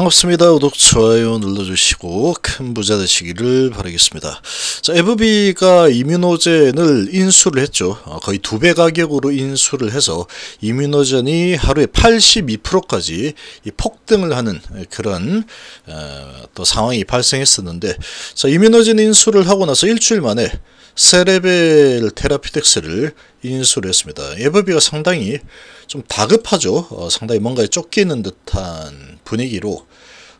반갑습니다. 구독, 좋아요 눌러주시고 큰 부자 되시기를 바라겠습니다. 자, 에브가 이민호젠을 인수를 했죠. 아, 거의 두 배 가격으로 인수를 해서 이민호젠이 하루에 82%까지 폭등을 하는 그런 아, 또 상황이 발생했었는데 자, 이민호젠 인수를 하고 나서 일주일 만에 세레벨 테라피텍스를 인수를 했습니다. 에버비가 상당히 좀 다급하죠. 어, 상당히 뭔가에 쫓기는 듯한 분위기로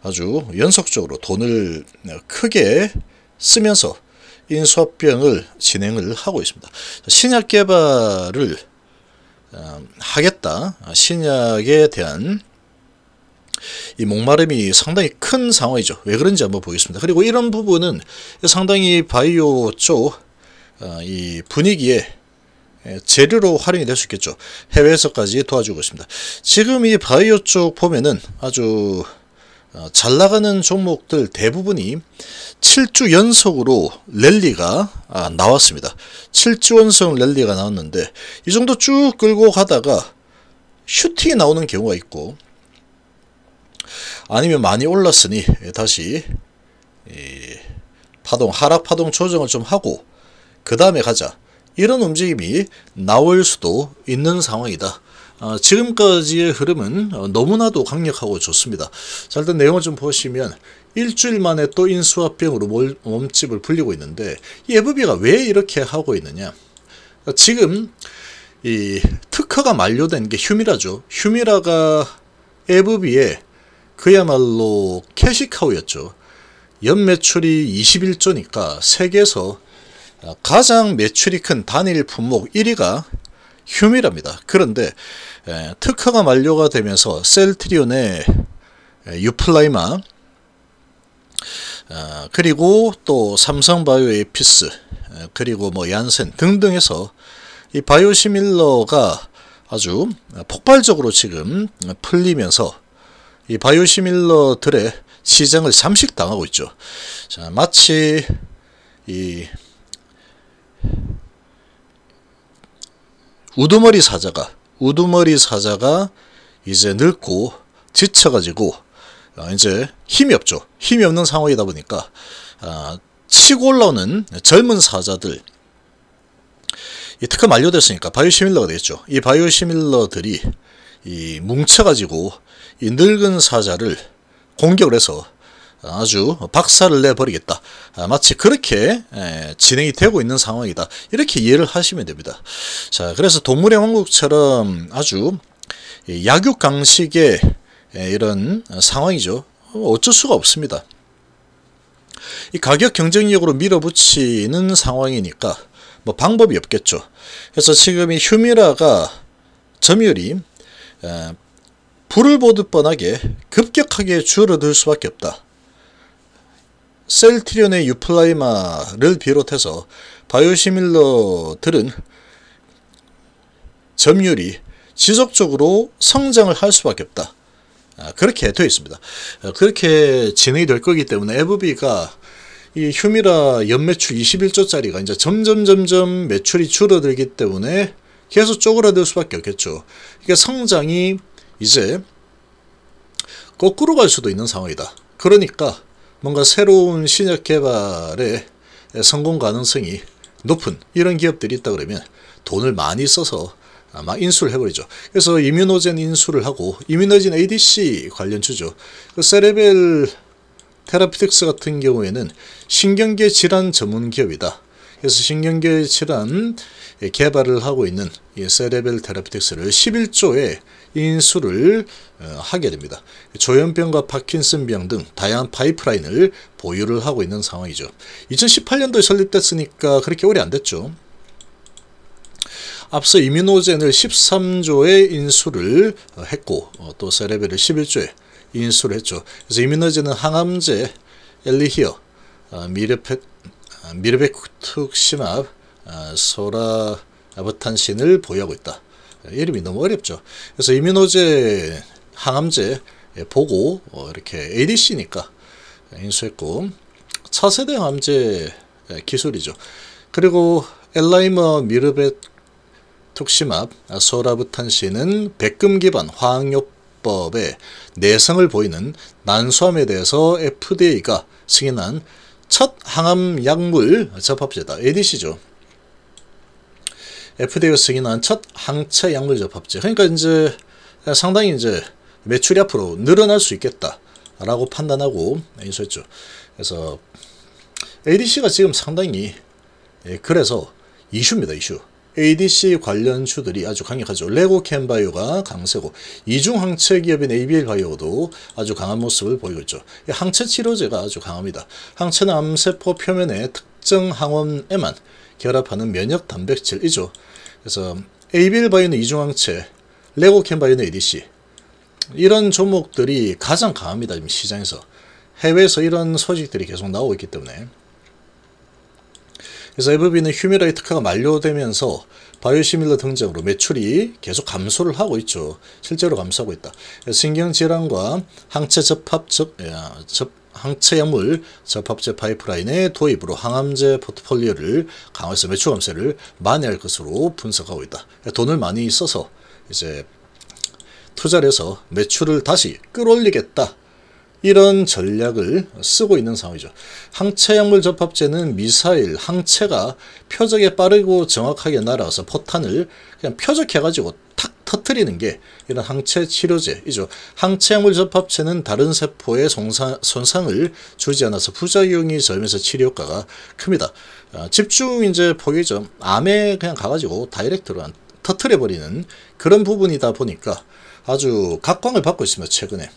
아주 연속적으로 돈을 크게 쓰면서 인수합병을 진행을 하고 있습니다. 신약 개발을 아, 하겠다. 아, 신약에 대한 이 목마름이 상당히 큰 상황이죠. 왜 그런지 한번 보겠습니다. 그리고 이런 부분은 상당히 바이오 쪽이 아, 분위기에 예, 재료로 활용이 될 수 있겠죠. 해외에서까지 도와주고 있습니다. 지금 이 바이오 쪽 보면은 아주 어, 잘 나가는 종목들 대부분이 7주 연속으로 랠리가 아, 나왔습니다. 7주 연속 랠리가 나왔는데 이 정도 쭉 끌고 가다가 슈팅이 나오는 경우가 있고 아니면 많이 올랐으니 다시 파동 하락 파동 조정을 좀 하고 그 다음에 가자 이런 움직임이 나올 수도 있는 상황이다. 어, 지금까지의 흐름은 어, 너무나도 강력하고 좋습니다. 자 일단 내용을 좀 보시면 일주일 만에 또 인수합병으로 몰, 몸집을 불리고 있는데 이에브가왜 이렇게 하고 있느냐 어, 지금 이 특허가 만료된 게 휴미라죠. 휴미라가 에브의 그야말로 캐시카우였죠. 연매출이 21조니까 세계에서 가장 매출이 큰 단일 품목 1위가 휴미랍니다. 그런데 특허가 만료가 되면서 셀트리온의 유플라이마 아, 그리고 또 삼성바이오의 피스 그리고 뭐 얀센 등등에서 이 바이오시밀러가 아주 폭발적으로 지금 풀리면서 이 바이오시밀러들의 시장을 잠식당하고 있죠. 자, 마치 이 우두머리 사자가 우두머리 사자가 이제 늙고 지쳐가지고 아, 이제 힘이 없죠. 힘이 없는 상황이다 보니까 아, 치고 올라오는 젊은 사자들 이 특허 만료됐으니까 바이오 시밀러가 되겠죠. 이 바이오 시밀러들이 이 뭉쳐가지고 이 늙은 사자를 공격을 해서 아주 박살을 내버리겠다. 아, 마치 그렇게 진행이 되고 있는 상황이다. 이렇게 이해를 하시면 됩니다. 자, 그래서 동물의 왕국처럼 아주 약육강식의 이런 상황이죠. 어쩔 수가 없습니다. 이 가격 경쟁력으로 밀어붙이는 상황이니까 뭐 방법이 없겠죠. 그래서 지금 이 휴미라가 점유율이 불을 보듯 뻔하게 급격하게 줄어들 수밖에 없다. 셀트리온의 유플라이마를 비롯해서 바이오시밀러들은 점유율이 지속적으로 성장을 할 수밖에 없다. 아, 그렇게 되어 있습니다. 아, 그렇게 진행이 될 거기 때문에 에브비가 이 휴미라 연매출 21조짜리가 이제 점점 점점 매출이 줄어들기 때문에 계속 쪼그라들 수밖에 없겠죠. 그러니까 성장이 이제 거꾸로 갈 수도 있는 상황이다. 그러니까 뭔가 새로운 신약 개발에 성공 가능성이 높은 이런 기업들이 있다 그러면 돈을 많이 써서 아마 인수를 해버리죠. 그래서 이뮤노젠 인수를 하고 이뮤노젠 ADC 관련주죠. 그 세레벨 테라피틱스 같은 경우에는 신경계 질환 전문 기업이다. 그래서 신경계 질환 개발을 하고 있는 이 세레벨 테라피틱스를 11조에 인수를 어, 하게 됩니다. 조현병과 파킨슨병 등 다양한 파이프라인을 보유를 하고 있는 상황이죠. 2018년도에 설립됐으니까 그렇게 오래 안 됐죠. 앞서 이민호젠을 13조에 인수를 어, 했고 어, 또 세레벨을 11조에 인수를 했죠. 그래서 이민호젠은 항암제, 엘리히어, 미르페, 미르베쿠툭 시맙, 소라 아바탄신을 보유하고 있다. 이름이 너무 어렵죠. 그래서 이민호제, 항암제 보고 어, 이렇게 ADC니까 인수했고 차세대 항암제 기술이죠. 그리고 엘라이머 미르벳 툭시맙 소라부탄신은 백금 기반 화학요법의 내성을 보이는 난소암에 대해서 FDA가 승인한 첫 항암 약물 접합제다. ADC죠. FDO 승인한 첫 항체 약물 접합제. 그러니까 이제 상당히 이제 매출이 앞으로 늘어날 수 있겠다라고 판단하고 인수했죠. 그래서 ADC가 지금 상당히 예, 그래서 이슈입니다. 이슈. ADC 관련 주들이 아주 강력하죠. 레고 캔바이오가 강세고 이중 항체 기업인 ABL 바이오도 아주 강한 모습을 보이고 있죠. 항체 치료제가 아주 강합니다. 항체는 암세포 표면의 특정 항원에만 결합하는 면역 단백질이죠. 그래서 ABL 바이오는 이중항체, 레고캠 바이오는 ADC 이런 종목들이 가장 강합니다. 지금 시장에서. 해외에서 이런 소식들이 계속 나오고 있기 때문에 그래서 FB는 휴미라의 특허가 만료되면서 바이오시밀러 등장으로 매출이 계속 감소를 하고 있죠. 실제로 감소하고 있다. 신경질환과 항체 접합 접, 예, 접 항체약물 접합제 파이프라인의 도입으로 항암제 포트폴리오를 강화해서 매출 감세를 만회할 것으로 분석하고 있다. 돈을 많이 써서 이제 투자를 해서 매출을 다시 끌어올리겠다 이런 전략을 쓰고 있는 상황이죠. 항체약물 접합제는 미사일, 항체가 표적에 빠르고 정확하게 날아서 와 포탄을 그냥 표적해가지고 탁 터트리는 게 이런 항체 치료제이죠. 항체약물 접합제는 다른 세포에 손상, 손상을 주지 않아서 부작용이 절면서 치료효과가 큽니다. 아, 집중 이제 포기죠. 암에 그냥 가가지고 다이렉트로 터트려버리는 그런 부분이다 보니까 아주 각광을 받고 있습니다. 최근에.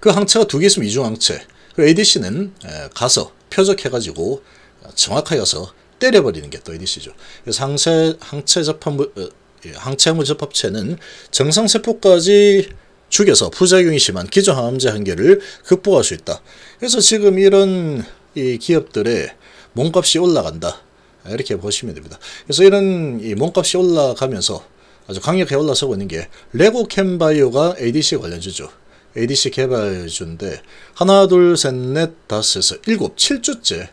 그 항체가 두 개 있으면 이중항체. 그리고 ADC는 가서 표적해가지고 어, 정확하여서 때려버리는 게 또 ADC죠. 그래서 항체, 항체 접합물, 어, 예, 항체물 접합체는 정상세포까지 죽여서 부작용이 심한 기존 항암제 한계를 극복할 수 있다. 그래서 지금 이런 이 기업들의 몸값이 올라간다. 이렇게 보시면 됩니다. 그래서 이런 이 몸값이 올라가면서 아주 강력하게 올라서고 있는 게 레고캠바이오가 ADC 관련주죠. ADC 개발주인데 하나 둘 셋 넷 다섯에서 일곱 7주째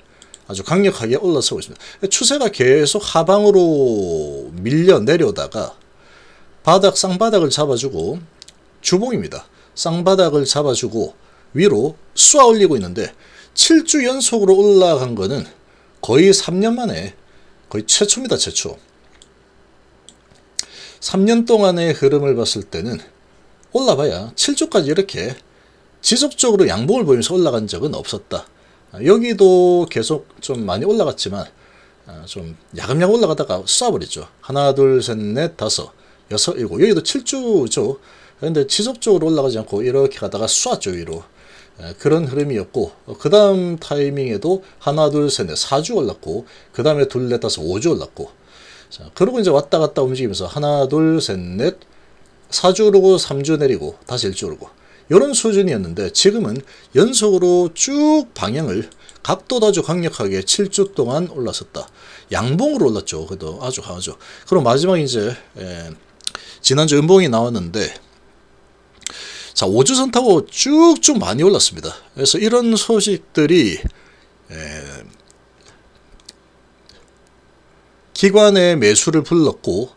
아주 강력하게 올라서고 있습니다. 추세가 계속 하방으로 밀려 내려다가 바닥 쌍바닥을 잡아주고 주봉입니다. 쌍바닥을 잡아주고 위로 쏘아 올리고 있는데 7주 연속으로 올라간 거는 거의 3년 만에 거의 최초입니다. 최초. 3년 동안의 흐름을 봤을 때는 올라봐야 7주까지 이렇게 지속적으로 양봉을 보이면서 올라간 적은 없었다. 아, 여기도 계속 좀 많이 올라갔지만 아, 좀 야금야금 올라가다가 쏴버리죠. 하나 둘셋넷 다섯 여섯 일곱 여기도 7주죠. 그런데 지속적으로 올라가지 않고 이렇게 가다가 쏴죠 위로. 아, 그런 흐름이었고 어, 그 다음 타이밍에도 하나 둘셋넷 4주 올랐고 그 다음에 둘 넷 다섯 5주 올랐고 자 그러고 이제 왔다 갔다 움직이면서 하나 둘셋넷 4주 오르고 3주 내리고 다시 1주 오르고 이런 수준이었는데 지금은 연속으로 쭉 방향을 각도도 아주 강력하게 7주 동안 올랐었다. 양봉으로 올랐죠. 그래도 아주 강하죠. 그럼 마지막 이제 예, 지난주 음봉이 나왔는데 자 5주 선 타고 쭉쭉 많이 올랐습니다. 그래서 이런 소식들이 예, 기관의 매수를 불렀고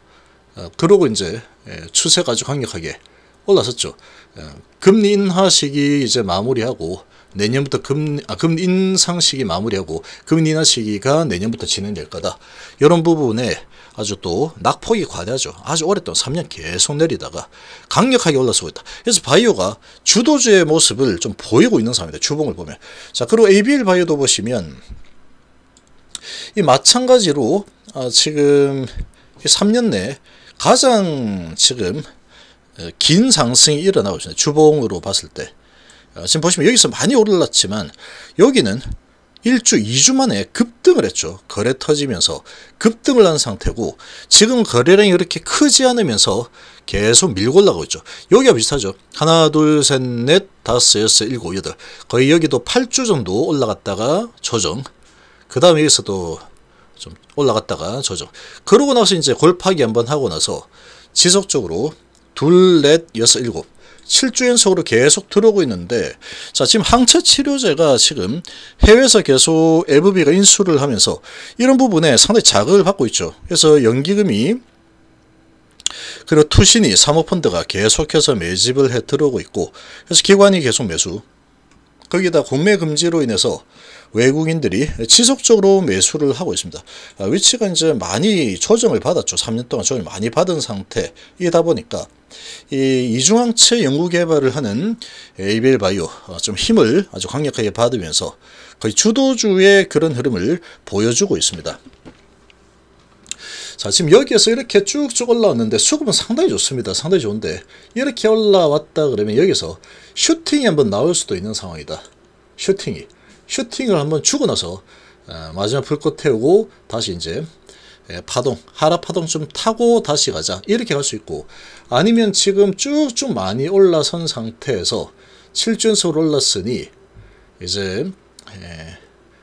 어, 그러고 이제 예, 추세가 아주 강력하게 올라섰죠. 예, 금리 인하 시기 이제 마무리하고 내년부터 금리, 아, 금리 인상 시기 마무리하고 금리 인하 시기가 내년부터 진행될 거다. 이런 부분에 아주 또 낙폭이 과대하죠. 아주 오랫동안 3년 계속 내리다가 강력하게 올라서고 있다. 그래서 바이오가 주도주의 모습을 좀 보이고 있는 상황입니다. 주봉을 보면. 자, 그리고 ABL 바이오도 보시면 이 마찬가지로 아, 지금 3년 내 가장 지금 어, 긴 상승이 일어나고 있습니다. 주봉으로 봤을 때. 어, 지금 보시면 여기서 많이 올랐지만 여기는 1주, 2주 만에 급등을 했죠. 거래 터지면서 급등을 한 상태고 지금 거래량이 그렇게 크지 않으면서 계속 밀고 올라가고 있죠. 여기가 비슷하죠. 하나, 둘, 셋, 넷, 다섯, 여섯, 일곱, 여덟 거의 여기도 8주 정도 올라갔다가 조정 그 다음에 여기서도 좀 올라갔다가 저죠. 그러고 나서 이제 골파기 한번 하고 나서 지속적으로 둘, 넷, 여섯, 일곱 7주 연속으로 계속 들어오고 있는데 자 지금 항체 치료제가 지금 해외에서 계속 LVB가 인수를 하면서 이런 부분에 상당히 자극을 받고 있죠. 그래서 연기금이 그리고 투신이 사모펀드가 계속해서 매집을 해 들어오고 있고 그래서 기관이 계속 매수 거기다 공매 금지로 인해서 외국인들이 지속적으로 매수를 하고 있습니다. 아, 위치가 이제 많이 조정을 받았죠. 3년 동안 조정을 많이 받은 상태이다 보니까 이 이중항체 연구개발을 하는 에이벨 바이오 어, 좀 힘을 아주 강력하게 받으면서 거의 주도주의 그런 흐름을 보여주고 있습니다. 자 지금 여기에서 이렇게 쭉쭉 올라왔는데 수급은 상당히 좋습니다. 상당히 좋은데 이렇게 올라왔다 그러면 여기서 슈팅이 한번 나올 수도 있는 상황이다. 슈팅이 슈팅을 한번 주고 나서 아, 마지막 불꽃 태우고 다시 이제 예, 파동 하락 파동 좀 타고 다시 가자 이렇게 갈 수 있고 아니면 지금 쭉쭉 많이 올라선 상태에서 7주연속 올랐으니 이제 예,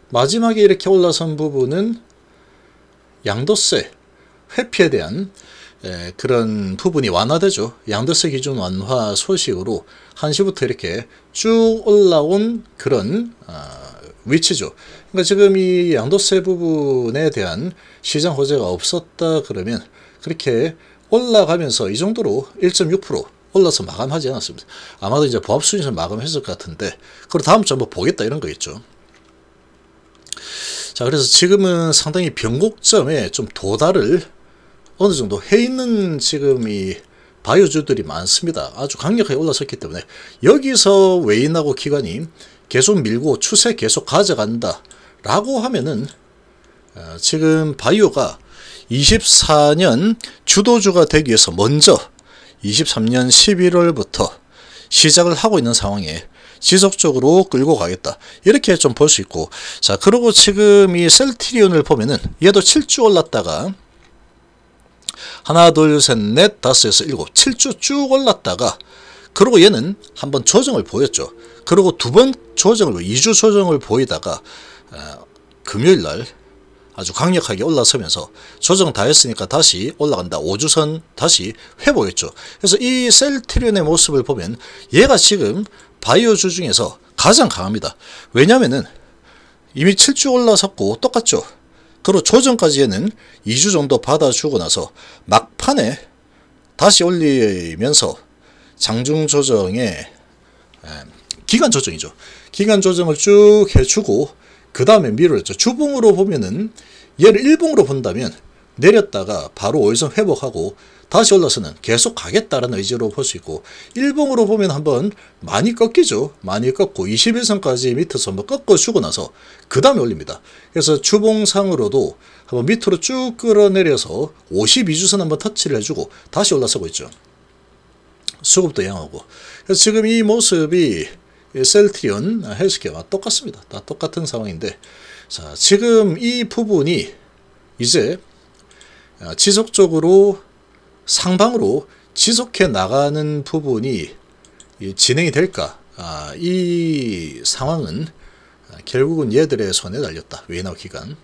마지막에 이렇게 올라선 부분은 양도세 회피에 대한 예, 그런 부분이 완화되죠. 양도세 기준 완화 소식으로 1시부터 이렇게 쭉 올라온 그런 아, 위치죠. 그러니까 지금 이 양도세 부분에 대한 시장 호재가 없었다 그러면 그렇게 올라가면서 이 정도로 1.6% 올라서 마감하지 않았습니다. 아마도 이제 보합 수준에서 마감했을 것 같은데 그리고 다음 주에 한번 보겠다 이런 거겠죠. 자 그래서 지금은 상당히 변곡점에 좀 도달을 어느 정도 해 있는 지금 이 바이오주들이 많습니다. 아주 강력하게 올라섰기 때문에 여기서 외인하고 기관이 계속 밀고 추세 계속 가져간다 라고 하면은 어, 지금 바이오가 24년 주도주가 되기 위해서 먼저 23년 11월부터 시작을 하고 있는 상황에 지속적으로 끌고 가겠다 이렇게 좀 볼 수 있고 자 그리고 지금 이 셀트리온을 보면은 얘도 7주 올랐다가 하나 둘 셋 넷 다섯 여섯 일곱 7주 쭉 올랐다가 그리고 얘는 한번 조정을 보였죠. 그리고 두 번 조정을 2주 조정을 보이다가 어, 금요일날 아주 강력하게 올라서면서 조정 다 했으니까 다시 올라간다. 5주선 다시 회복했죠. 그래서 이 셀트리온의 모습을 보면 얘가 지금 바이오주 중에서 가장 강합니다. 왜냐면은 이미 7주 올라섰고 똑같죠. 그리고 조정까지 얘는 2주 정도 받아주고 나서 막판에 다시 올리면서 장중 조정에 예, 기간 조정이죠. 기간 조정을 쭉 해주고 그 다음에 밀어냈죠. 주봉으로 보면은 얘를 일봉으로 본다면 내렸다가 바로 일선 회복하고 다시 올라서는 계속 가겠다는 의지로 볼 수 있고 일봉으로 보면 한번 많이 꺾이죠. 많이 꺾고 21선까지 밑에서 한번 꺾어주고 나서 그 다음에 올립니다. 그래서 주봉상으로도 한번 밑으로 쭉 끌어내려서 52주선 한번 터치를 해주고 다시 올라서고 있죠. 수급도 양하고 그래서 지금 이 모습이 셀트리온 헬스케어와 똑같습니다. 다 똑같은 상황인데 자, 지금 이 부분이 이제 아, 지속적으로 상방으로 지속해 나가는 부분이 진행이 될까 아, 이 상황은 아, 결국은 얘들의 손에 달렸다. 외나 아 기간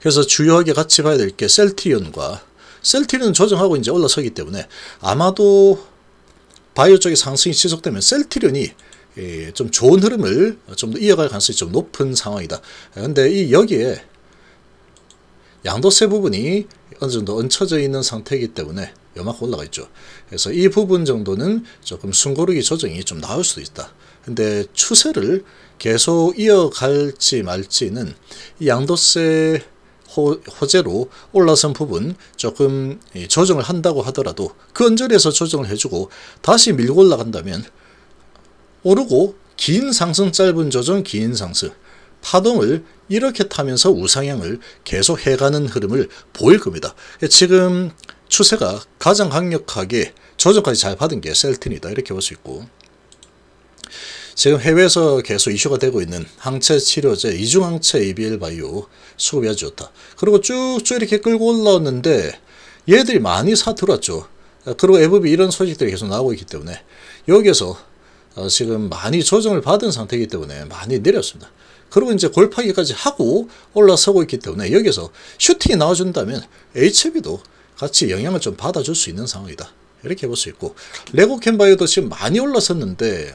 그래서 주요하게 같이 봐야 될 게 셀트리온과 셀티리는 조정하고 이제 올라서기 때문에 아마도 바이오 쪽의 상승이 지속되면 셀티리온이 예, 좀 좋은 흐름을 좀 더 이어갈 가능성이 좀 높은 상황이다. 근데 이 여기에 양도세 부분이 어느 정도 얹혀져 있는 상태이기 때문에 요만큼 올라가 있죠. 그래서 이 부분 정도는 조금 숨고르기 조정이 좀 나올 수도 있다. 근데 추세를 계속 이어갈지 말지는 이 양도세 호재로 올라선 부분 조금 예, 조정을 한다고 하더라도 그 언저리에서 조정을 해주고 다시 밀고 올라간다면 오르고 긴 상승 짧은 조정 긴 상승 파동을 이렇게 타면서 우상향을 계속 해가는 흐름을 보일 겁니다. 예, 지금 추세가 가장 강력하게 조정까지 잘 받은 게 셀틴이다 이렇게 볼 수 있고 지금 해외에서 계속 이슈가 되고 있는 항체 치료제 이중항체 ABL 바이오 수급이 아주 좋다. 그리고 쭉쭉 이렇게 끌고 올라왔는데 얘들이 많이 사 들어왔죠. 그리고 에브비 이런 소식들이 계속 나오고 있기 때문에 여기에서 어, 지금 많이 조정을 받은 상태이기 때문에 많이 내렸습니다. 그리고 이제 골파기까지 하고 올라서고 있기 때문에 여기서 슈팅이 나와준다면 HB도 같이 영향을 좀 받아줄 수 있는 상황이다. 이렇게 볼 수 있고 레고캔바이오도 지금 많이 올라섰는데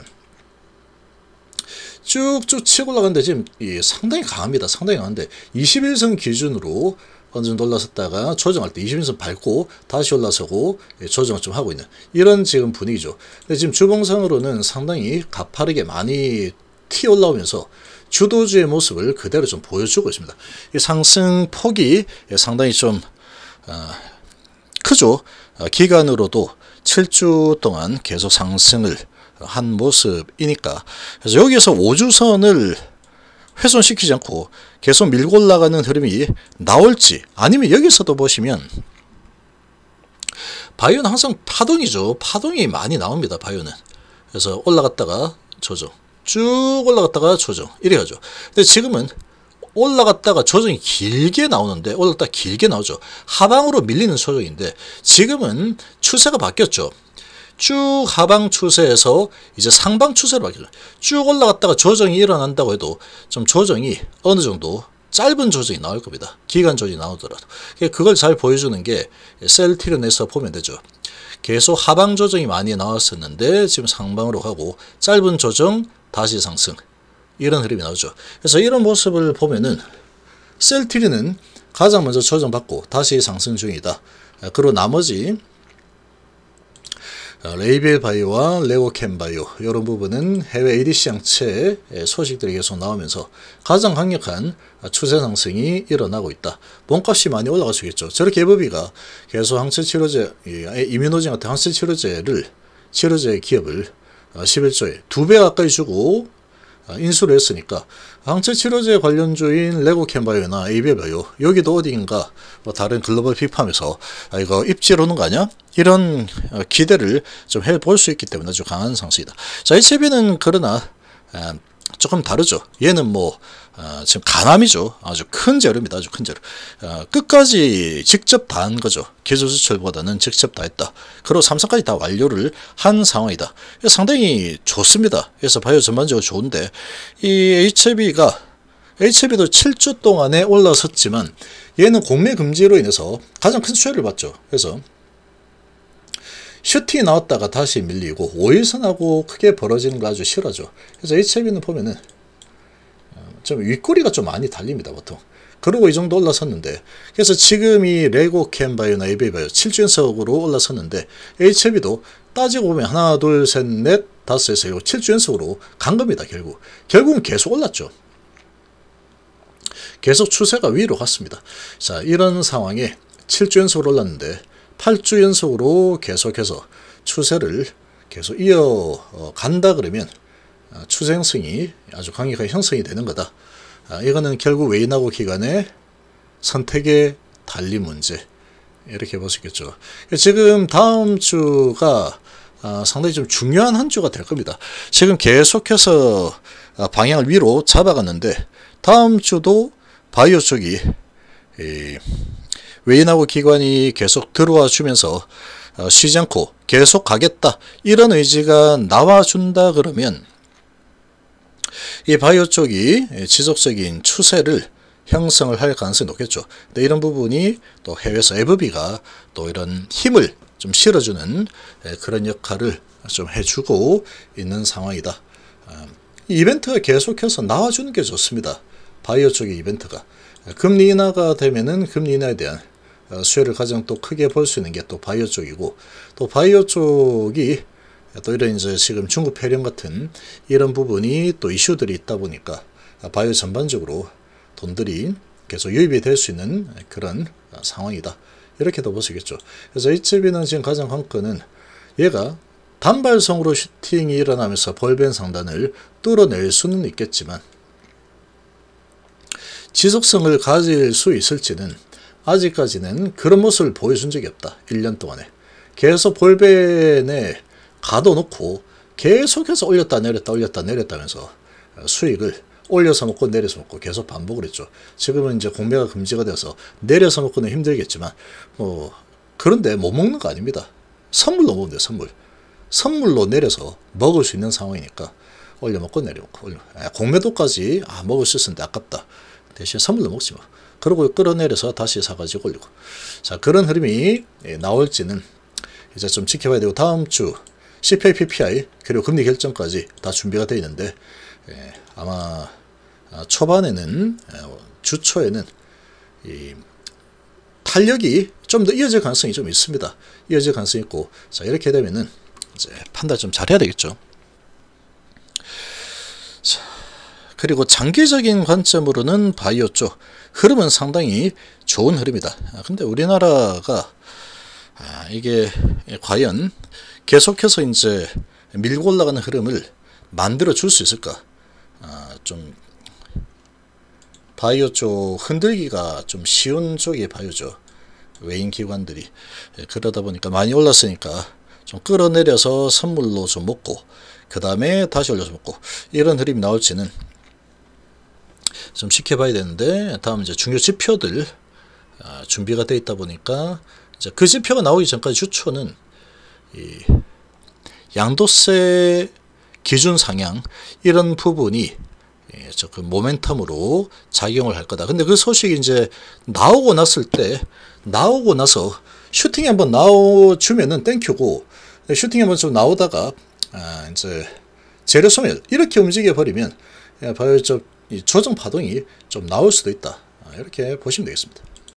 쭉쭉 치고 올라가는데 지금 예, 상당히 강합니다. 상당히 강한데 21선 기준으로 어느 정도 올라섰다가 조정할 때 21선 밟고 다시 올라서고 예, 조정을 좀 하고 있는 이런 지금 분위기죠. 근데 지금 주봉상으로는 상당히 가파르게 많이 튀어 올라오면서 주도주의 모습을 그대로 좀 보여주고 있습니다. 이 상승 폭이 예, 상당히 좀 어, 크죠. 아, 기간으로도 7주 동안 계속 상승을 한 모습이니까 그래서 여기에서 5주선을 훼손시키지 않고 계속 밀고 올라가는 흐름이 나올지 아니면 여기서도 보시면 바이오는 항상 파동이죠. 파동이 많이 나옵니다. 바이오는. 그래서 올라갔다가 조정 쭉 올라갔다가 조정 이래가죠. 근데 지금은 올라갔다가 조정이 길게 나오는데 올라갔다 길게 나오죠. 하방으로 밀리는 조정인데 지금은 추세가 바뀌었죠. 쭉 하방 추세에서 이제 상방 추세로 바뀌죠. 쭉 올라갔다가 조정이 일어난다고 해도 좀 조정이 어느 정도 짧은 조정이 나올 겁니다. 기간 조정이 나오더라도. 그러니까 그걸 잘 보여주는 게 셀티른에서 보면 되죠. 계속 하방 조정이 많이 나왔었는데 지금 상방으로 가고 짧은 조정 다시 상승 이런 흐름이 나오죠. 그래서 이런 모습을 보면은 셀티리는 가장 먼저 조정받고 다시 상승 중이다. 그리고 나머지 어, 레이벨 바이오와 레고캠 바이오 이런 부분은 해외 ADC 양체 소식들이 계속 나오면서 가장 강력한 추세 상승이 일어나고 있다. 몸값이 많이 올라갈 수 있겠죠. 저렇게 에버비가 계속 항체 치료제, 이민호진 같은 항체 치료제를 치료제 기업을 11조에 어, 두배 가까이 주고 아, 인수를 했으니까 항체치료제 관련주인 레고캔바이오나 에이비바이오 여기도 어디인가 뭐 다른 글로벌 비팜에서 아 이거 입질 오는 거 아니야? 이런 어, 기대를 좀 해볼 수 있기 때문에 아주 강한 상승이다. 자, 이 h 비는 그러나 아, 조금 다르죠. 얘는 뭐 어, 지금 간암이죠. 아주 큰 저렴이다. 아주 큰 저렴. 어, 끝까지 직접 다 한 거죠. 기술 수출보다는 직접 다 했다. 그리고 삼성까지 다 완료를 한 상황이다. 상당히 좋습니다. 그래서 바이오 전반적으로 좋은데 이 HB가 HB도 7주 동안에 올라섰지만 얘는 공매 금지로 인해서 가장 큰 수혜를 받죠. 그래서 슈팅 나왔다가 다시 밀리고 5일선하고 크게 벌어지는 거 아주 싫어죠. 그래서 HIV는 보면은 어, 좀 윗꼬리가 좀 많이 달립니다. 보통. 그러고 이 정도 올라섰는데 그래서 지금 이 레고 캔바이오나 에비바이오 7주연속으로 올라섰는데 h i b 도 따지고 보면 하나 둘 셋 넷 다섯 에서 7주연속으로 간 겁니다. 결국. 결국은 계속 올랐죠. 계속 추세가 위로 갔습니다. 자 이런 상황에 7주연속으로 올랐는데 8주 연속으로 계속해서 추세를 계속 이어간다 그러면 아, 추세 형성이 아주 강력하게 형성이 되는 거다. 아, 이거는 결국 외인하고 기간의 선택에 달리 문제 이렇게 볼 수 있겠죠. 지금 다음 주가 아, 상당히 좀 중요한 한 주가 될 겁니다. 지금 계속해서 방향을 위로 잡아갔는데 다음 주도 바이오 쪽이 외인하고 기관이 계속 들어와 주면서 어, 쉬지 않고 계속 가겠다 이런 의지가 나와준다 그러면 이 바이오 쪽이 지속적인 추세를 형성을 할 가능성이 높겠죠. 근데 이런 부분이 또 해외에서 에브비가 또 이런 힘을 좀 실어주는 그런 역할을 좀 해주고 있는 상황이다. 어, 이벤트가 계속해서 나와주는 게 좋습니다. 바이오 쪽의 이벤트가. 금리 인하가 되면은 금리 인하에 대한 어, 수혜를 가장 또 크게 볼 수 있는 게 또 바이오 쪽이고 또 바이오 쪽이 또 이런 이제 지금 중국 폐렴 같은 이런 부분이 또 이슈들이 있다 보니까 바이오 전반적으로 돈들이 계속 유입이 될 수 있는 그런 상황이다. 이렇게도 보시겠죠. 그래서 HB는 지금 가장 관건은 얘가 단발성으로 슈팅이 일어나면서 벌벤 상단을 뚫어낼 수는 있겠지만 지속성을 가질 수 있을지는 아직까지는 그런 모습을 보여준 적이 없다. 1년 동안에. 계속 볼벤에 가둬놓고 계속해서 올렸다 내렸다 올렸다 내렸다 면서 수익을 올려서 먹고 내려서 먹고 계속 반복을 했죠. 지금은 이제 공매가 금지가 돼서 내려서 먹고는 힘들겠지만 뭐 그런데 못 먹는 거 아닙니다. 선물로 먹으면 돼요. 선물. 선물로 내려서 먹을 수 있는 상황이니까 올려 먹고 내려 먹고 올려. 공매도까지 아 먹을 수 있었는데 아깝다. 대신 선물로 먹지 뭐. 그러고 끌어내려서 다시 사가지고 올리고 자 그런 흐름이 예, 나올지는 이제 좀 지켜봐야 되고 다음 주 CPI, PPI 그리고 금리 결정까지 다 준비가 되어 있는데 예, 아마 아, 초반에는 아, 주초에는 이 탄력이 좀 더 이어질 가능성이 좀 있습니다. 이어질 가능성이 있고 자 이렇게 되면은 이제 판단 좀 잘해야 되겠죠. 그리고 장기적인 관점으로는 바이오 쪽 흐름은 상당히 좋은 흐름이다. 아, 근데 우리나라가 아, 이게 과연 계속해서 이제 밀고 올라가는 흐름을 만들어 줄 수 있을까? 아, 좀 바이오 쪽 흔들기가 좀 쉬운 쪽이 바이오죠. 외인 기관들이 예, 그러다 보니까 많이 올랐으니까 좀 끌어내려서 선물로 좀 먹고 그 다음에 다시 올려서 먹고 이런 흐름이 나올지는 좀 지켜봐야 되는데 다음 이제 중요 지표들 아, 준비가 돼 있다 보니까 이제 그 지표가 나오기 전까지 주초는 이 양도세 기준 상향 이런 부분이 조금 예, 그 모멘텀으로 작용을 할 거다. 근데 그 소식이 이제 나오고 났을 때 나오고 나서 슈팅이 한번 나오주면은 땡큐고 슈팅이 한번 좀 나오다가 아 이제 재료 소멸 이렇게 움직여 버리면 예, 바이오적 조정 파동이 좀 나올 수도 있다. 아, 이렇게 보시면 되겠습니다.